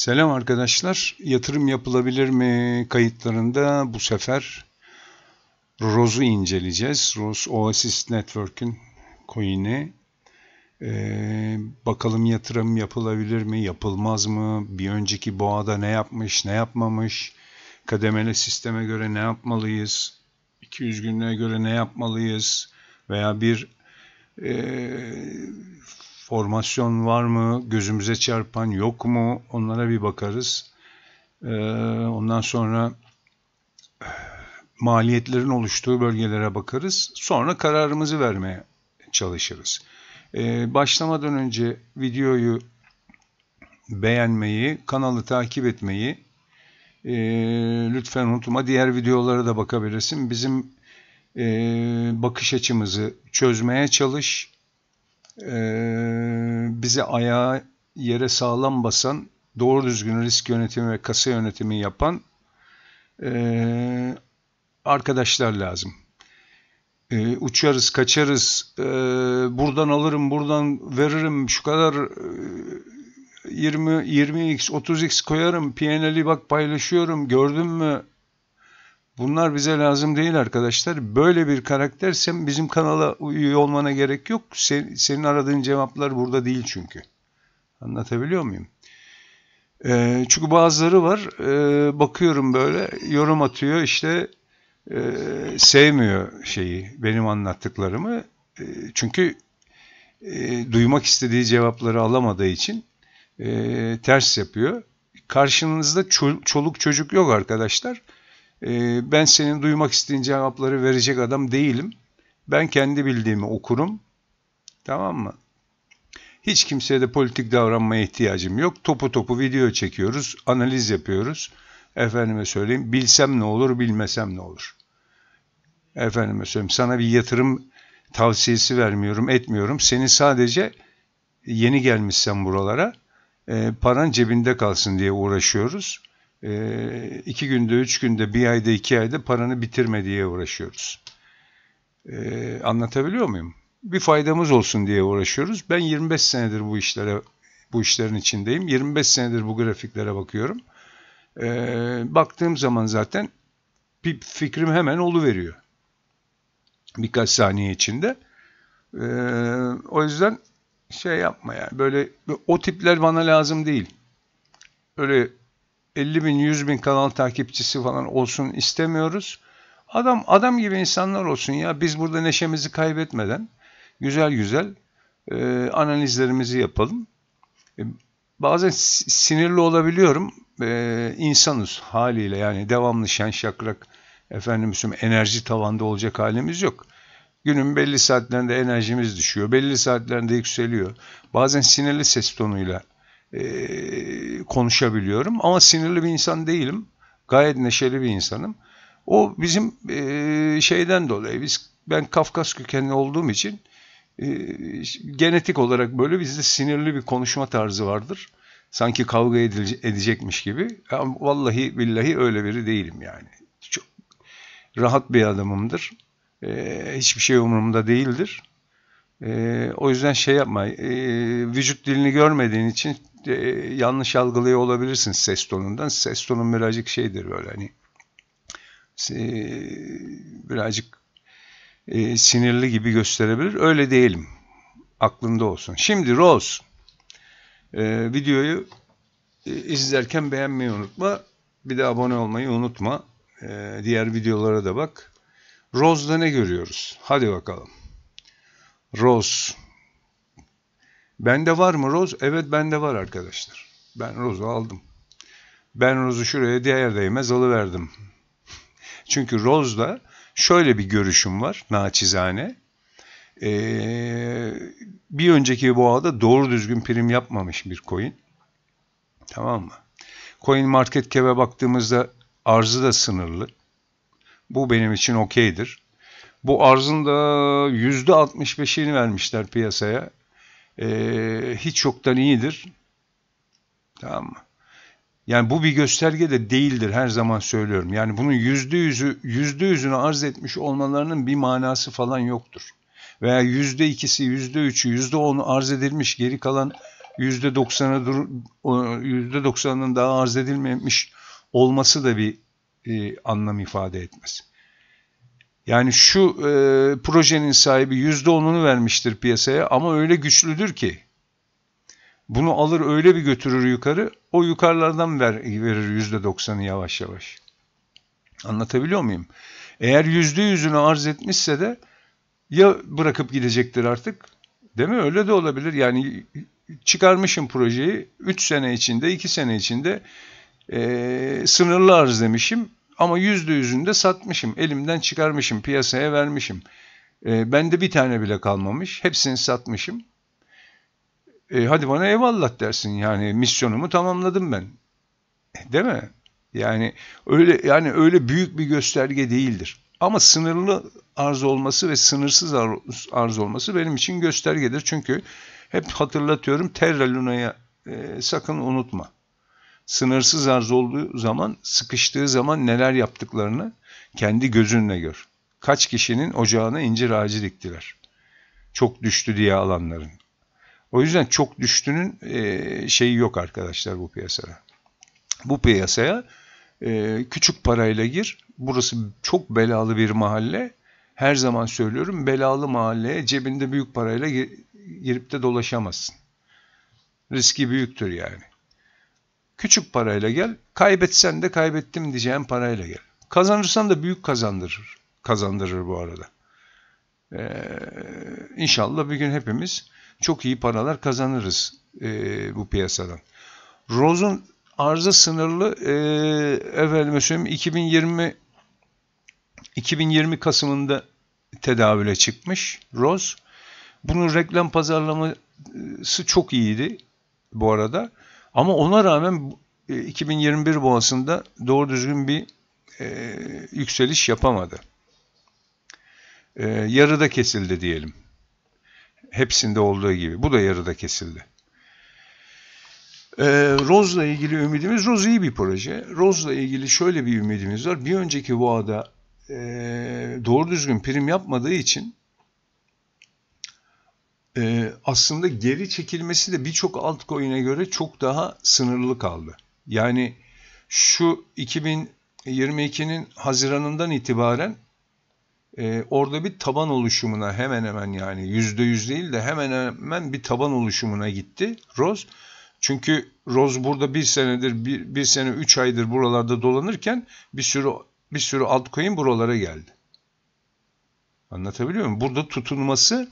Selam arkadaşlar. Yatırım yapılabilir mi kayıtlarında bu sefer ROS'u inceleyeceğiz. ROS Oasis Network'ün coin'i. Ee, bakalım yatırım yapılabilir mi, yapılmaz mı? Bir önceki boğada ne yapmış, ne yapmamış? Kademeli sisteme göre ne yapmalıyız? 200 günlüğe göre ne yapmalıyız? Veya bir e, formasyon var mı, gözümüze çarpan yok mu onlara bir bakarız. E, ondan sonra maliyetlerin oluştuğu bölgelere bakarız. Sonra kararımızı vermeye çalışırız. E, başlamadan önce videoyu beğenmeyi, kanalı takip etmeyi e, lütfen unutma. Diğer videolara da bakabilirsin. Bizim e, bakış açımızı çözmeye çalış. Ee, bizi ayağa yere sağlam basan, doğru düzgün risk yönetimi ve kasa yönetimi yapan e, arkadaşlar lazım. E, uçarız, kaçarız, e, buradan alırım, buradan veririm, şu kadar e, 20 20x, 30x koyarım, PNL'i bak paylaşıyorum, gördün mü Bunlar bize lazım değil arkadaşlar. Böyle bir karaktersen bizim kanala üye olmana gerek yok. Sen, senin aradığın cevaplar burada değil çünkü. Anlatabiliyor muyum? E, çünkü bazıları var e, bakıyorum böyle yorum atıyor işte e, sevmiyor şeyi benim anlattıklarımı. E, çünkü e, duymak istediği cevapları alamadığı için e, ters yapıyor. Karşınızda çoluk çocuk yok arkadaşlar. Ee, ben senin duymak istediğin cevapları verecek adam değilim. Ben kendi bildiğimi okurum. Tamam mı? Hiç kimseye de politik davranmaya ihtiyacım yok. Topu topu video çekiyoruz, analiz yapıyoruz. Efendime söyleyeyim, bilsem ne olur, bilmesem ne olur. Efendime söyleyeyim, sana bir yatırım tavsiyesi vermiyorum, etmiyorum. Seni sadece yeni gelmişsen buralara, e, paran cebinde kalsın diye uğraşıyoruz e, iki günde, üç günde, bir ayda, iki ayda paranı bitirme diye uğraşıyoruz. E, anlatabiliyor muyum? Bir faydamız olsun diye uğraşıyoruz. Ben 25 senedir bu işlere bu işlerin içindeyim. 25 senedir bu grafiklere bakıyorum. E, baktığım zaman zaten bir fikrim hemen oluveriyor. Birkaç saniye içinde. E, o yüzden şey yapma yani böyle o tipler bana lazım değil. Öyle 50 bin 100 bin kanal takipçisi falan olsun istemiyoruz. Adam adam gibi insanlar olsun ya biz burada neşemizi kaybetmeden güzel güzel e, analizlerimizi yapalım. E, bazen sinirli olabiliyorum. E, insanız haliyle yani devamlı şen şakrak efendim enerji tavanda olacak halimiz yok. Günün belli saatlerinde enerjimiz düşüyor. Belli saatlerinde yükseliyor. Bazen sinirli ses tonuyla e, konuşabiliyorum. Ama sinirli bir insan değilim. Gayet neşeli bir insanım. O bizim e, şeyden dolayı biz ben Kafkas kökenli olduğum için e, genetik olarak böyle bizde sinirli bir konuşma tarzı vardır. Sanki kavga edecekmiş gibi. Ama vallahi billahi öyle biri değilim yani. Çok rahat bir adamımdır. E, hiçbir şey umurumda değildir. E, o yüzden şey yapma. E, vücut dilini görmediğin için e, yanlış algılıyor olabilirsin ses tonundan. Ses tonun birazcık şeydir böyle hani e, birazcık e, sinirli gibi gösterebilir. Öyle değilim. Aklında olsun. Şimdi Rose e, videoyu e, izlerken beğenmeyi unutma. Bir de abone olmayı unutma. E, diğer videolara da bak. Rose'da ne görüyoruz? Hadi bakalım. Rose Bende var mı roz? Evet bende var arkadaşlar. Ben rozu aldım. Ben rozu şuraya diğer değmez alıverdim. Çünkü rozda şöyle bir görüşüm var naçizane. Ee, bir önceki boğada doğru düzgün prim yapmamış bir coin. Tamam mı? Coin market cap'e baktığımızda arzı da sınırlı. Bu benim için okeydir. Bu arzın da %65'ini vermişler piyasaya e, hiç yoktan iyidir. Tamam mı? Yani bu bir gösterge de değildir her zaman söylüyorum. Yani bunun yüzde yüzü, yüzde yüzünü arz etmiş olmalarının bir manası falan yoktur. Veya yüzde ikisi, yüzde üçü, yüzde onu arz edilmiş geri kalan yüzde doksanı yüzde doksanın daha arz edilmemiş olması da bir e, anlam ifade etmez. Yani şu e, projenin sahibi %10'unu vermiştir piyasaya ama öyle güçlüdür ki bunu alır öyle bir götürür yukarı o yukarılardan ver, verir %90'ı yavaş yavaş. Anlatabiliyor muyum? Eğer %100'ünü arz etmişse de ya bırakıp gidecektir artık değil mi? Öyle de olabilir. Yani çıkarmışım projeyi 3 sene içinde 2 sene içinde e, sınırlı arz demişim ama yüzde yüzünde satmışım. Elimden çıkarmışım. Piyasaya vermişim. E, bende bir tane bile kalmamış. Hepsini satmışım. E, hadi bana eyvallah dersin. Yani misyonumu tamamladım ben. E, değil mi? Yani öyle yani öyle büyük bir gösterge değildir. Ama sınırlı arz olması ve sınırsız arz olması benim için göstergedir. Çünkü hep hatırlatıyorum Terra Luna'ya e, sakın unutma sınırsız arz olduğu zaman, sıkıştığı zaman neler yaptıklarını kendi gözünle gör. Kaç kişinin ocağına incir ağacı diktiler. Çok düştü diye alanların. O yüzden çok düştünün e, şeyi yok arkadaşlar bu piyasada. Bu piyasaya e, küçük parayla gir. Burası çok belalı bir mahalle. Her zaman söylüyorum belalı mahalleye cebinde büyük parayla girip de dolaşamazsın. Riski büyüktür yani. Küçük parayla gel, kaybetsen de kaybettim diyeceğin parayla gel. Kazanırsan da büyük kazandırır. Kazandırır bu arada. Ee, inşallah bir gün hepimiz çok iyi paralar kazanırız e, bu piyasadan. Rozun arzı sınırlı e, efendim söyleyeyim 2020 2020 Kasım'ında tedavüle çıkmış Rose. Bunun reklam pazarlaması çok iyiydi bu arada. Ama ona rağmen 2021 e, boğasında doğru düzgün bir e, yükseliş yapamadı. E, yarıda kesildi diyelim. Hepsinde olduğu gibi. Bu da yarıda kesildi. E, Roz'la ilgili ümidimiz, Roz iyi bir proje. Roz'la ilgili şöyle bir ümidimiz var. Bir önceki boğada e, doğru düzgün prim yapmadığı için e, aslında geri çekilmesi de birçok altcoin'e göre çok daha sınırlı kaldı. Yani şu 2022'nin Haziran'ından itibaren e, orada bir taban oluşumuna hemen hemen yani yüzde yüz değil de hemen hemen bir taban oluşumuna gitti Roz. Çünkü Roz burada bir senedir bir, bir sene üç aydır buralarda dolanırken bir sürü bir sürü altcoin buralara geldi. Anlatabiliyor muyum? Burada tutunması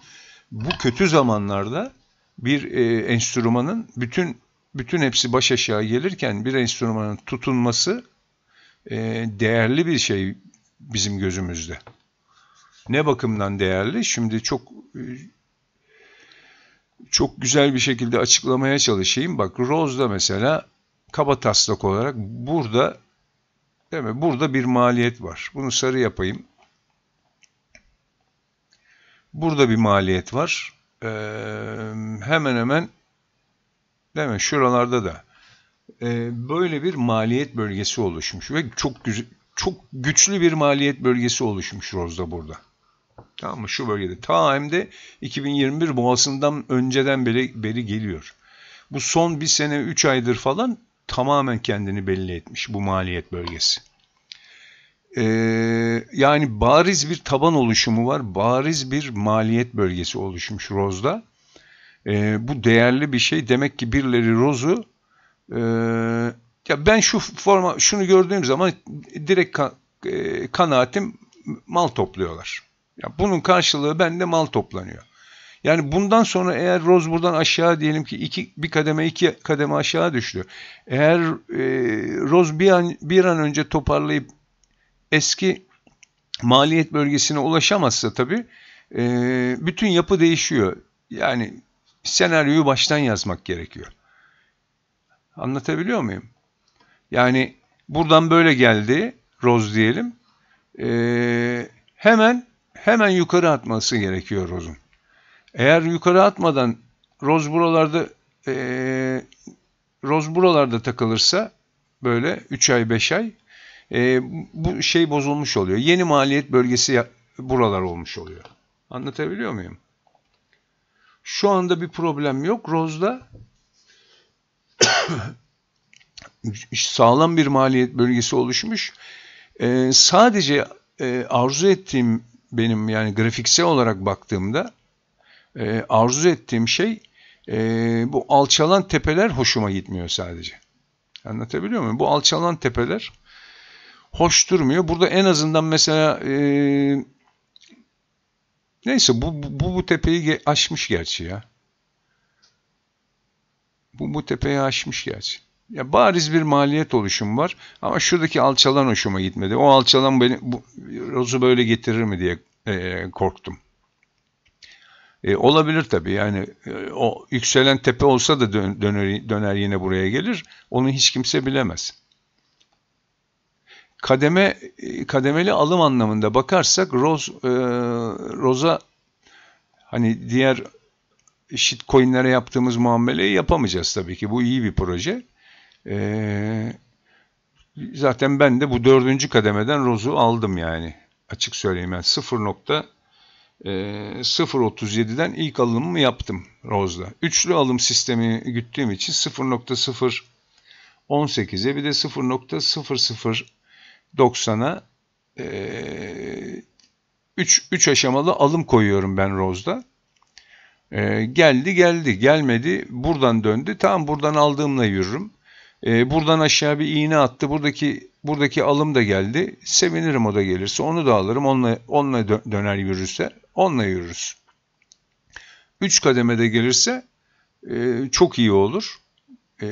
bu kötü zamanlarda bir e, enstrümanın bütün bütün hepsi baş aşağı gelirken bir enstrümanın tutunması e, değerli bir şey bizim gözümüzde. Ne bakımdan değerli? Şimdi çok e, çok güzel bir şekilde açıklamaya çalışayım. Bak Rose'da mesela kaba taslak olarak burada değil mi? Burada bir maliyet var. Bunu sarı yapayım. Burada bir maliyet var. Ee, hemen hemen değil mi? Şuralarda da e, böyle bir maliyet bölgesi oluşmuş ve çok güzel çok güçlü bir maliyet bölgesi oluşmuş Roz'da burada. Tamam mı? Şu bölgede. Ta hem de 2021 boğasından önceden beri, beri geliyor. Bu son bir sene 3 aydır falan tamamen kendini belli etmiş bu maliyet bölgesi e, yani bariz bir taban oluşumu var, bariz bir maliyet bölgesi oluşmuş Roz'da. E, bu değerli bir şey. Demek ki birileri Roz'u e, ya ben şu forma şunu gördüğüm zaman direkt ka, e, kanaatim mal topluyorlar. Ya bunun karşılığı bende mal toplanıyor. Yani bundan sonra eğer Roz buradan aşağı diyelim ki iki, bir kademe iki kademe aşağı düştü. Eğer e, Roz bir an, bir an önce toparlayıp eski maliyet bölgesine ulaşamazsa tabii e, bütün yapı değişiyor. Yani senaryoyu baştan yazmak gerekiyor. Anlatabiliyor muyum? Yani buradan böyle geldi roz diyelim. E, hemen hemen yukarı atması gerekiyor rozun. Eğer yukarı atmadan roz buralarda e, roz buralarda takılırsa böyle 3 ay 5 ay e, bu şey bozulmuş oluyor. Yeni maliyet bölgesi buralar olmuş oluyor. Anlatabiliyor muyum? Şu anda bir problem yok. Roz'da sağlam bir maliyet bölgesi oluşmuş. E, sadece e, arzu ettiğim benim yani grafiksel olarak baktığımda e, arzu ettiğim şey e, bu alçalan tepeler hoşuma gitmiyor sadece. Anlatabiliyor muyum? Bu alçalan tepeler hoş durmuyor. Burada en azından mesela e, neyse bu, bu bu tepeyi aşmış gerçi ya. Bu bu tepeyi aşmış gerçi. Ya bariz bir maliyet oluşum var ama şuradaki alçalan hoşuma gitmedi. O alçalan beni bu, rozu böyle getirir mi diye e, korktum. E, olabilir tabii yani e, o yükselen tepe olsa da dön, döner, döner yine buraya gelir. Onu hiç kimse bilemez kademe e, kademeli alım anlamında bakarsak Rose e, hani diğer shitcoin'lere yaptığımız muameleyi yapamayacağız tabii ki. Bu iyi bir proje. E, zaten ben de bu dördüncü kademeden Rose'u aldım yani. Açık söyleyeyim yani 0. 0.37'den e, ilk alımımı yaptım Rose'da. Üçlü alım sistemi güttüğüm için 0.0 18'e bir de 0.00 90'a 3, 3 aşamalı alım koyuyorum ben Rose'da. E, geldi geldi gelmedi buradan döndü tamam buradan aldığımla yürürüm. E, buradan aşağı bir iğne attı buradaki buradaki alım da geldi sevinirim o da gelirse onu da alırım onunla, onunla döner yürürse onunla yürürüz. 3 kademede gelirse e, çok iyi olur e,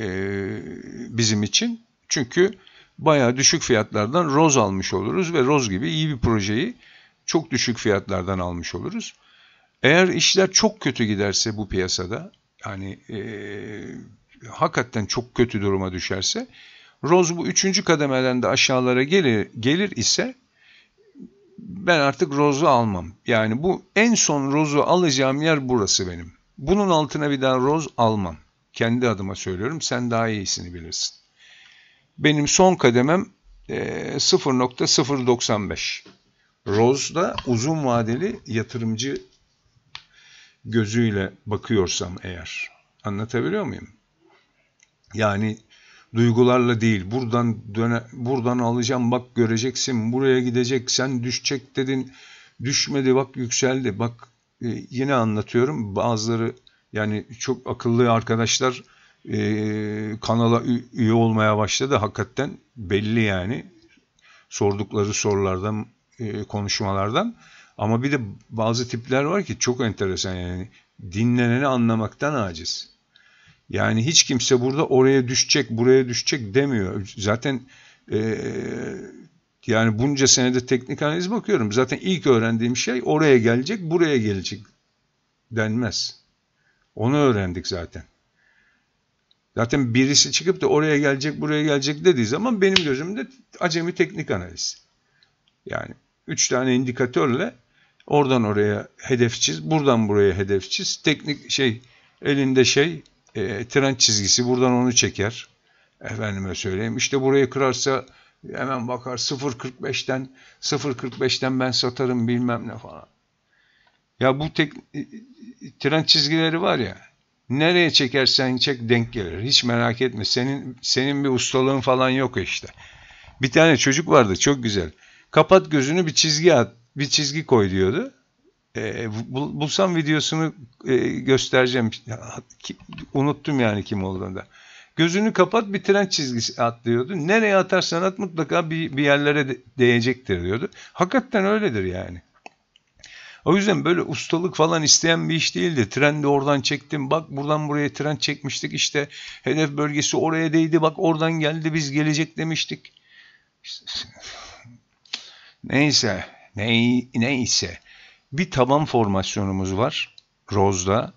bizim için. Çünkü bayağı düşük fiyatlardan roz almış oluruz ve roz gibi iyi bir projeyi çok düşük fiyatlardan almış oluruz. Eğer işler çok kötü giderse bu piyasada yani e, hakikaten çok kötü duruma düşerse roz bu üçüncü kademeden de aşağılara gelir, gelir ise ben artık rozu almam. Yani bu en son rozu alacağım yer burası benim. Bunun altına bir daha roz almam. Kendi adıma söylüyorum. Sen daha iyisini bilirsin. Benim son kademem e, 0.095. Roz'da uzun vadeli yatırımcı gözüyle bakıyorsam eğer. Anlatabiliyor muyum? Yani duygularla değil. Buradan döne, buradan alacağım bak göreceksin. Buraya gidecek. Sen düşecek dedin. Düşmedi bak yükseldi. Bak e, yine anlatıyorum. Bazıları yani çok akıllı arkadaşlar e, kanala üye olmaya başladı. Hakikaten belli yani sordukları sorulardan, e, konuşmalardan. Ama bir de bazı tipler var ki çok enteresan yani dinleneni anlamaktan aciz. Yani hiç kimse burada oraya düşecek, buraya düşecek demiyor. Zaten e, yani bunca senede teknik analiz bakıyorum. Zaten ilk öğrendiğim şey oraya gelecek, buraya gelecek denmez. Onu öğrendik zaten. Zaten birisi çıkıp da oraya gelecek, buraya gelecek dediği zaman benim gözümde acemi teknik analiz. Yani üç tane indikatörle oradan oraya hedef çiz, buradan buraya hedef çiz. Teknik şey elinde şey e, tren çizgisi buradan onu çeker. Efendime söyleyeyim işte burayı kırarsa hemen bakar 0.45'ten 0.45'ten ben satarım bilmem ne falan. Ya bu tek, e, tren çizgileri var ya Nereye çekersen çek denk gelir. Hiç merak etme. Senin senin bir ustalığın falan yok işte. Bir tane çocuk vardı çok güzel. Kapat gözünü bir çizgi at, bir çizgi koy diyordu. E, bulsam videosunu e, göstereceğim. Unuttum yani kim olduğunu da. Gözünü kapat bitiren tren çizgisi at diyordu. Nereye atarsan at mutlaka bir, bir yerlere de, değecektir diyordu. Hakikaten öyledir yani. O yüzden böyle ustalık falan isteyen bir iş değildi. Trendi oradan çektim. Bak buradan buraya tren çekmiştik. İşte hedef bölgesi oraya değdi. Bak oradan geldi. Biz gelecek demiştik. Neyse. Ney, neyse. Bir taban formasyonumuz var. Roz'da.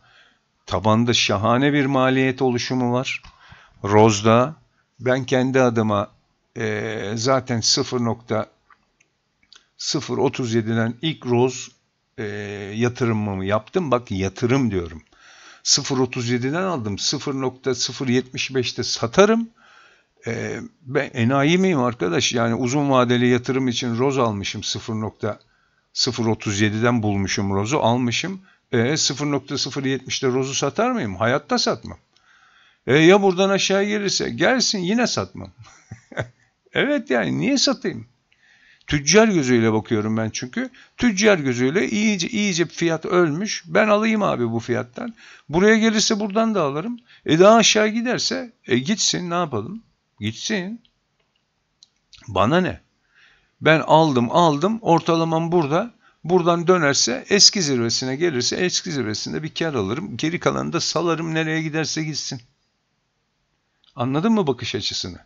Tabanda şahane bir maliyet oluşumu var. Roz'da ben kendi adıma e, zaten 0.037'den ilk Roz e, yatırımımı yaptım. Bak yatırım diyorum. 0.37'den aldım. 0.075'te satarım. E, ben enayi miyim arkadaş? Yani uzun vadeli yatırım için roz almışım 0.037'den bulmuşum rozu almışım. E, 0.070'te rozu satar mıyım? Hayatta satmam. E, ya buradan aşağı gelirse gelsin yine satmam. evet yani niye satayım? Tüccar gözüyle bakıyorum ben çünkü. Tüccar gözüyle iyice iyice fiyat ölmüş. Ben alayım abi bu fiyattan. Buraya gelirse buradan da alırım. E daha aşağı giderse e gitsin ne yapalım? Gitsin. Bana ne? Ben aldım aldım ortalamam burada. Buradan dönerse eski zirvesine gelirse eski zirvesinde bir kar alırım. Geri kalanı da salarım nereye giderse gitsin. Anladın mı bakış açısını?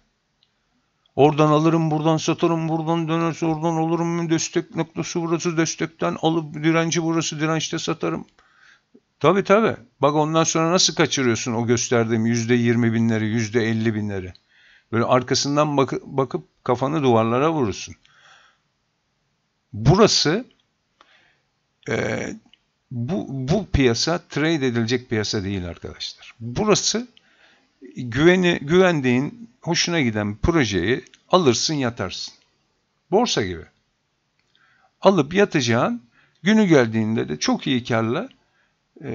Oradan alırım, buradan satarım, buradan dönerse oradan olurum. Destek noktası burası, destekten alıp direnci burası, dirençte satarım. Tabi tabi. Bak ondan sonra nasıl kaçırıyorsun o gösterdiğim yüzde yirmi binleri, yüzde elli binleri. Böyle arkasından bak bakıp kafanı duvarlara vurursun. Burası e, bu, bu piyasa trade edilecek piyasa değil arkadaşlar. Burası güveni, güvendiğin, hoşuna giden projeyi alırsın yatarsın. Borsa gibi. Alıp yatacağın, günü geldiğinde de çok iyi karla e,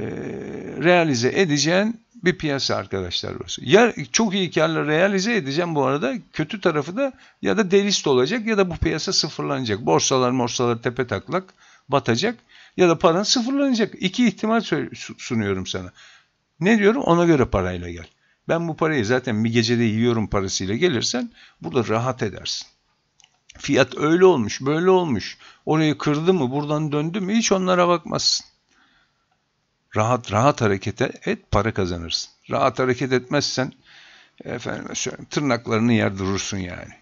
realize edeceğin bir piyasa arkadaşlar burası. Ya çok iyi karla realize edeceğim bu arada kötü tarafı da ya da delist olacak ya da bu piyasa sıfırlanacak. Borsalar morsalar tepe taklak batacak ya da paran sıfırlanacak. İki ihtimal sunuyorum sana. Ne diyorum? Ona göre parayla gel. Ben bu parayı zaten bir gecede yiyorum parasıyla gelirsen burada rahat edersin. Fiyat öyle olmuş, böyle olmuş. Orayı kırdı mı, buradan döndü mü hiç onlara bakmazsın. Rahat rahat harekete et, para kazanırsın. Rahat hareket etmezsen efendim söyleyeyim, tırnaklarını yer durursun yani.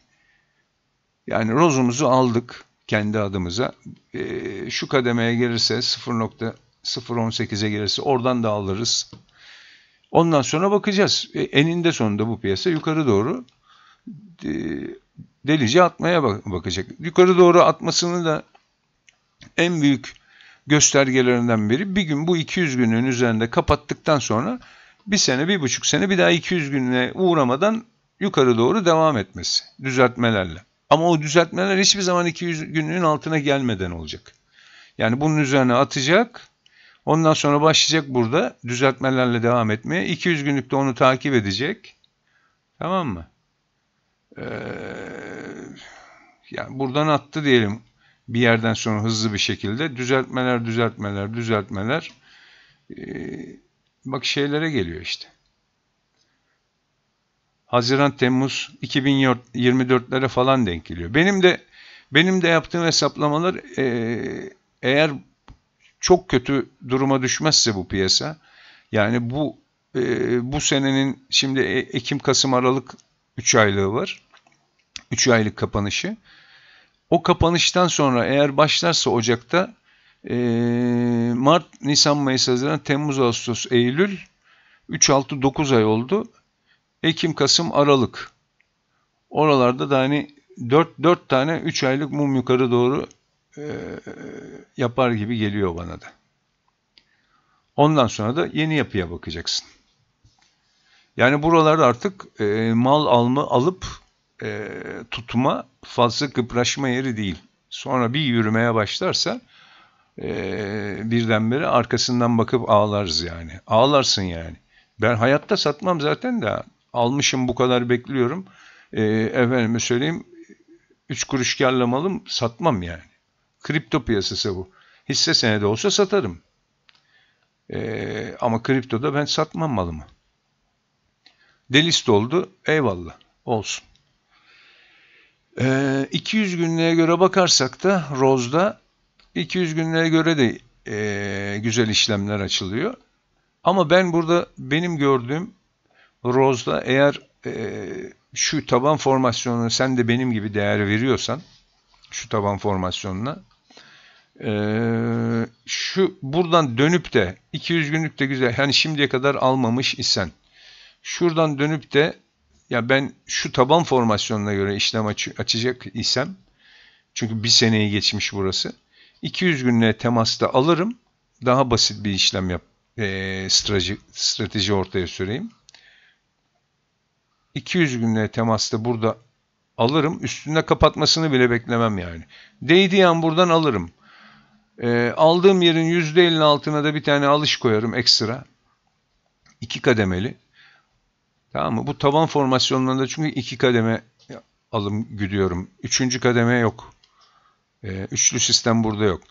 Yani rozumuzu aldık kendi adımıza. E, şu kademeye gelirse 0.018'e gelirse oradan da alırız. Ondan sonra bakacağız. E, eninde sonunda bu piyasa yukarı doğru e, delice atmaya bak bakacak. Yukarı doğru atmasını da en büyük göstergelerinden biri bir gün bu 200 günün üzerinde kapattıktan sonra bir sene, bir buçuk sene bir daha 200 gününe uğramadan yukarı doğru devam etmesi düzeltmelerle. Ama o düzeltmeler hiçbir zaman 200 günün altına gelmeden olacak. Yani bunun üzerine atacak, Ondan sonra başlayacak burada düzeltmelerle devam etmeye. 200 günlükte onu takip edecek. Tamam mı? Ee, yani buradan attı diyelim bir yerden sonra hızlı bir şekilde düzeltmeler düzeltmeler düzeltmeler ee, bak şeylere geliyor işte. Haziran Temmuz 2024'lere falan denk geliyor. Benim de benim de yaptığım hesaplamalar ee, eğer çok kötü duruma düşmezse bu piyasa yani bu e, bu senenin şimdi e, Ekim Kasım Aralık 3 aylığı var. 3 aylık kapanışı. O kapanıştan sonra eğer başlarsa Ocak'ta e, Mart, Nisan, Mayıs, Haziran, Temmuz, Ağustos, Eylül 3-6-9 ay oldu. Ekim, Kasım, Aralık. Oralarda da hani 4, 4 tane 3 aylık mum yukarı doğru e, yapar gibi geliyor bana da. Ondan sonra da yeni yapıya bakacaksın. Yani buralarda artık e, mal alma alıp e, tutma fazla kıpraşma yeri değil. Sonra bir yürümeye başlarsa e, birdenbire arkasından bakıp ağlarız yani. Ağlarsın yani. Ben hayatta satmam zaten de almışım bu kadar bekliyorum. E, efendime söyleyeyim 3 kuruş karla malım satmam yani. Kripto piyasası bu. Hisse senedi olsa satarım. Ee, ama kriptoda ben satmam malımı. Delist oldu. Eyvallah. Olsun. Ee, 200 günlüğe göre bakarsak da Rose'da 200 günlüğe göre de e, güzel işlemler açılıyor. Ama ben burada benim gördüğüm Rose'da eğer e, şu taban formasyonuna sen de benim gibi değer veriyorsan şu taban formasyonuna ee, şu buradan dönüp de 200 günlük de güzel. Yani şimdiye kadar almamış isen. Şuradan dönüp de ya ben şu taban formasyonuna göre işlem aç açacak isem çünkü bir seneyi geçmiş burası. 200 günlüğe temasta alırım. Daha basit bir işlem yap. E, strateji, strateji ortaya süreyim. 200 günlüğe temasta burada alırım. Üstünde kapatmasını bile beklemem yani. Değdiği an buradan alırım. E, aldığım yerin %50'nin altına da bir tane alış koyarım ekstra. İki kademeli. Tamam mı? Bu taban formasyonlarında çünkü iki kademe alım gidiyorum. Üçüncü kademe yok. E, üçlü sistem burada yok.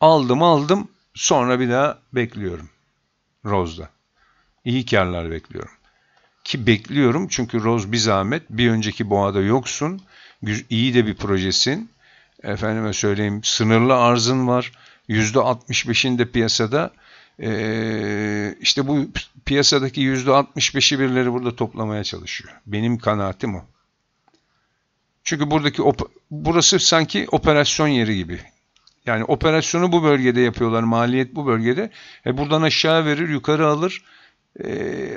Aldım aldım sonra bir daha bekliyorum. Rose'da. İyi karlar bekliyorum. Ki bekliyorum çünkü Rose bir zahmet. Bir önceki boğada yoksun. İyi de bir projesin. Efendime söyleyeyim sınırlı arzın var. %65'in de piyasada. Ee, işte bu piyasadaki %65'i birileri burada toplamaya çalışıyor. Benim kanaatim o. Çünkü buradaki burası sanki operasyon yeri gibi. Yani operasyonu bu bölgede yapıyorlar. Maliyet bu bölgede. E buradan aşağı verir, yukarı alır. E,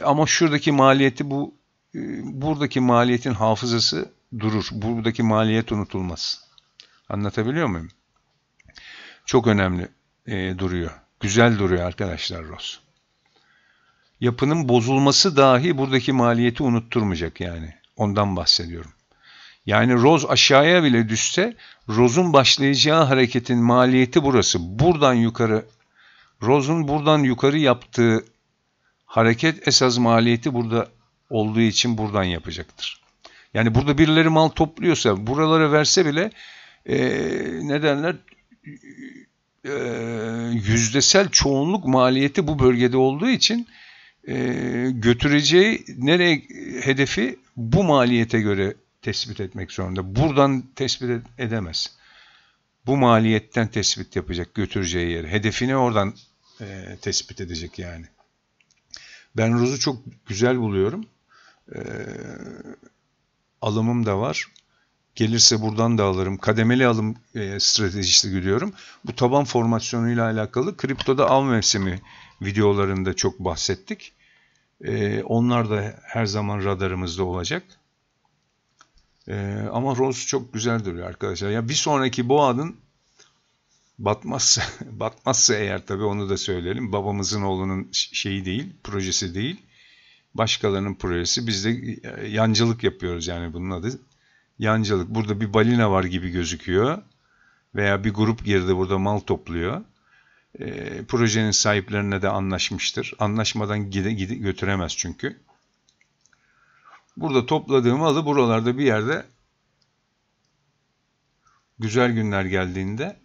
ama şuradaki maliyeti bu e, buradaki maliyetin hafızası durur. Buradaki maliyet unutulmaz. Anlatabiliyor muyum? çok önemli e, duruyor. Güzel duruyor arkadaşlar Ross. Yapının bozulması dahi buradaki maliyeti unutturmayacak yani. Ondan bahsediyorum. Yani roz aşağıya bile düşse rozun başlayacağı hareketin maliyeti burası. Buradan yukarı rozun buradan yukarı yaptığı hareket esas maliyeti burada olduğu için buradan yapacaktır. Yani burada birileri mal topluyorsa buralara verse bile e, ne derler ee, yüzdesel çoğunluk maliyeti bu bölgede olduğu için e, götüreceği nereye hedefi bu maliyete göre tespit etmek zorunda. Buradan tespit edemez. Bu maliyetten tespit yapacak götüreceği yeri. Hedefini oradan e, tespit edecek yani. Ben Roz'u çok güzel buluyorum. E, alımım da var. Gelirse buradan da alırım. Kademeli alım e, stratejisi gidiyorum. Bu taban formasyonuyla alakalı kriptoda av mevsimi videolarında çok bahsettik. E, onlar da her zaman radarımızda olacak. E, ama Rose çok güzel duruyor arkadaşlar. Ya bir sonraki boğanın batmazsa batmazsa eğer tabii onu da söyleyelim. Babamızın oğlunun şeyi değil, projesi değil. Başkalarının projesi. Biz de e, yancılık yapıyoruz yani bunun adı yancılık. Burada bir balina var gibi gözüküyor veya bir grup girdi burada mal topluyor. E, projenin sahiplerine de anlaşmıştır. Anlaşmadan gide, gide götüremez çünkü. Burada topladığım malı buralarda bir yerde güzel günler geldiğinde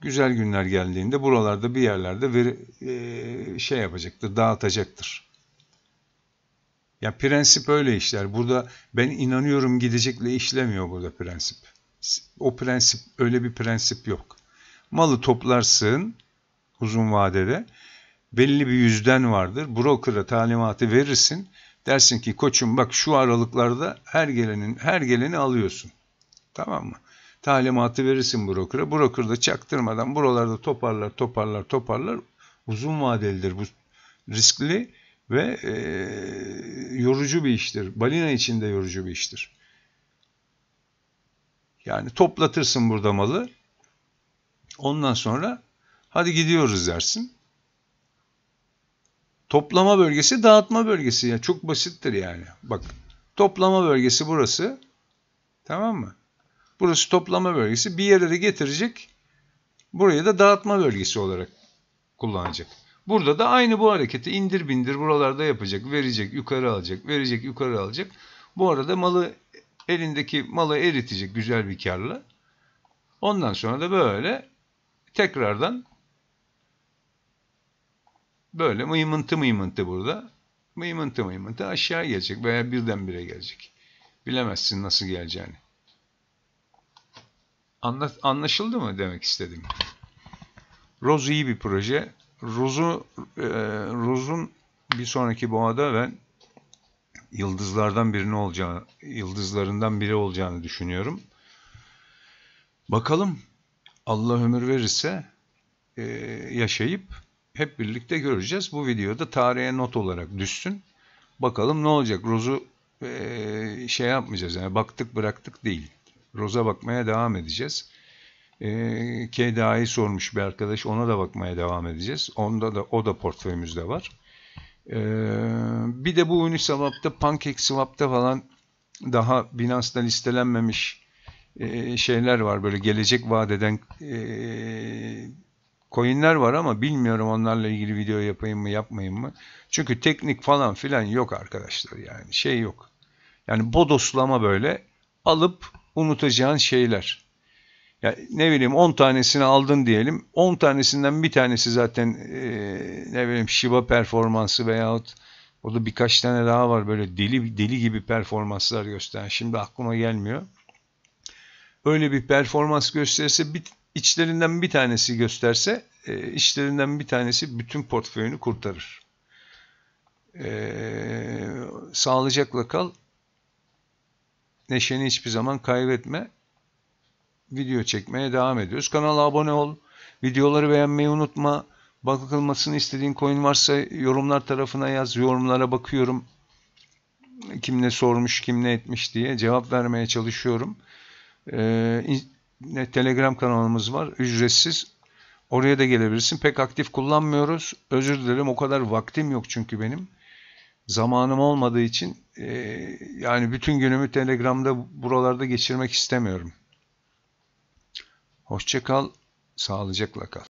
güzel günler geldiğinde buralarda bir yerlerde veri, e, şey yapacaktır, dağıtacaktır. Ya prensip öyle işler. Burada ben inanıyorum gidecekle işlemiyor burada prensip. O prensip öyle bir prensip yok. Malı toplarsın uzun vadede belli bir yüzden vardır. Broker'a talimatı verirsin. Dersin ki koçum bak şu aralıklarda her gelenin her geleni alıyorsun. Tamam mı? Talimatı verirsin broker'a. Broker da çaktırmadan buralarda toparlar toparlar toparlar. Uzun vadelidir bu riskli ve e, yorucu bir iştir. Balina için de yorucu bir iştir. Yani toplatırsın burada malı. Ondan sonra hadi gidiyoruz dersin. Toplama bölgesi dağıtma bölgesi. yani Çok basittir yani. Bak toplama bölgesi burası. Tamam mı? Burası toplama bölgesi. Bir yere de getirecek. Burayı da dağıtma bölgesi olarak kullanacak. Burada da aynı bu hareketi indir bindir buralarda yapacak. Verecek, yukarı alacak, verecek, yukarı alacak. Bu arada malı elindeki malı eritecek güzel bir karla. Ondan sonra da böyle tekrardan böyle mıymıntı mıymıntı burada. Mıymıntı mıymıntı aşağı gelecek veya birdenbire gelecek. Bilemezsin nasıl geleceğini. Anlat, anlaşıldı mı demek istedim. Roz iyi bir proje. Rose'u e, Rose'un bir sonraki boğada ben yıldızlardan birini olacağı, yıldızlarından biri olacağını düşünüyorum. Bakalım Allah ömür verirse e, yaşayıp hep birlikte göreceğiz. Bu videoda tarihe not olarak düşsün. Bakalım ne olacak? Rozu e, şey yapmayacağız yani baktık bıraktık değil. Roza bakmaya devam edeceğiz e, ee, KDA'yı sormuş bir arkadaş. Ona da bakmaya devam edeceğiz. Onda da o da portföyümüzde var. E, bir de bu Uniswap'ta, PancakeSwap'ta falan daha Binance'da listelenmemiş e, şeyler var. Böyle gelecek vadeden e, coinler var ama bilmiyorum onlarla ilgili video yapayım mı yapmayayım mı. Çünkü teknik falan filan yok arkadaşlar yani şey yok. Yani bodoslama böyle alıp unutacağın şeyler. Ya ne bileyim 10 tanesini aldın diyelim. 10 tanesinden bir tanesi zaten e, ne bileyim Shiba performansı veyahut orada birkaç tane daha var böyle deli deli gibi performanslar gösteren. Şimdi aklıma gelmiyor. Öyle bir performans gösterirse bir, içlerinden bir tanesi gösterse e, içlerinden bir tanesi bütün portföyünü kurtarır. E, sağlıcakla kal. Neşeni hiçbir zaman kaybetme video çekmeye devam ediyoruz. Kanala abone ol. Videoları beğenmeyi unutma. Bakılmasını istediğin coin varsa yorumlar tarafına yaz. Yorumlara bakıyorum. Kim ne sormuş, kim ne etmiş diye cevap vermeye çalışıyorum. Ee, Telegram kanalımız var. Ücretsiz. Oraya da gelebilirsin. Pek aktif kullanmıyoruz. Özür dilerim. O kadar vaktim yok çünkü benim. Zamanım olmadığı için e, yani bütün günümü Telegram'da buralarda geçirmek istemiyorum. Hoşçakal, sağlıcakla kal.